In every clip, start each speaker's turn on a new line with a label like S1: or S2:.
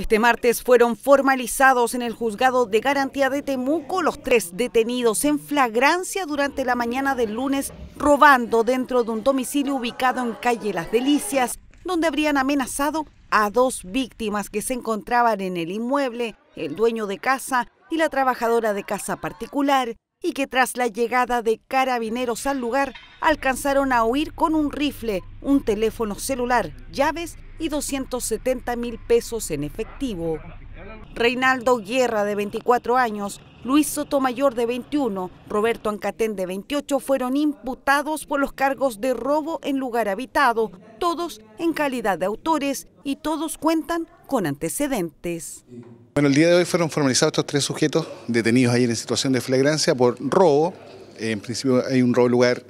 S1: Este martes fueron formalizados en el juzgado de garantía de Temuco los tres detenidos en flagrancia durante la mañana del lunes robando dentro de un domicilio ubicado en calle Las Delicias, donde habrían amenazado a dos víctimas que se encontraban en el inmueble, el dueño de casa y la trabajadora de casa particular, y que tras la llegada de carabineros al lugar alcanzaron a huir con un rifle, un teléfono celular, llaves y y 270 mil pesos en efectivo. Reinaldo Guerra, de 24 años, Luis Sotomayor, de 21, Roberto Ancatén, de 28, fueron imputados por los cargos de robo en lugar habitado, todos en calidad de autores y todos cuentan con antecedentes.
S2: Bueno, el día de hoy fueron formalizados estos tres sujetos detenidos ayer en situación de flagrancia por robo. En principio hay un robo lugar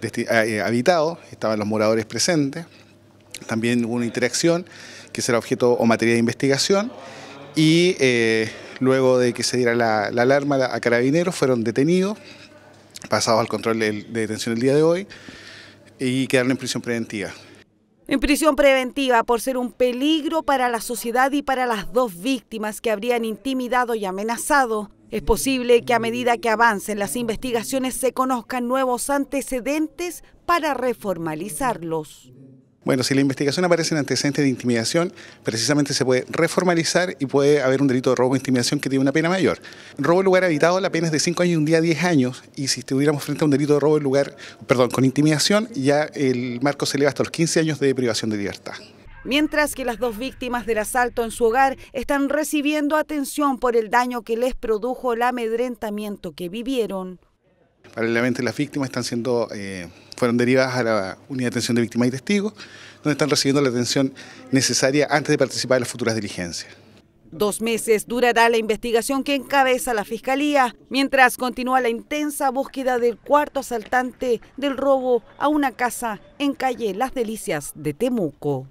S2: eh, habitado, estaban los moradores presentes. También hubo una interacción que será objeto o materia de investigación y eh, luego de que se diera la, alarma a carabineros fueron detenidos, pasados al control de detención el día de hoy y quedaron en prisión preventiva.
S1: En prisión preventiva por ser un peligro para la sociedad y para las dos víctimas que habrían intimidado y amenazado. Es posible que a medida que avancen las investigaciones se conozcan nuevos antecedentes para reformalizarlos.
S2: Bueno, si la investigación aparece en antecedentes de intimidación, precisamente se puede reformalizar y puede haber un delito de robo o intimidación que tiene una pena mayor. Robo en lugar habitado, la pena es de 5 años y un día a 10 años, y si estuviéramos frente a un delito de robo en lugar, perdón, con intimidación, ya el marco se eleva hasta los 15 años de privación de libertad.
S1: Mientras que las dos víctimas del asalto en su hogar están recibiendo atención por el daño que les produjo el amedrentamiento que vivieron.
S2: Paralelamente las víctimas están siendo... Eh, fueron derivadas a la unidad de atención de víctimas y testigos, donde están recibiendo la atención necesaria antes de participar en las futuras diligencias.
S1: Dos meses durará la investigación que encabeza la Fiscalía, mientras continúa la intensa búsqueda del cuarto asaltante del robo a una casa en calle Las Delicias de Temuco.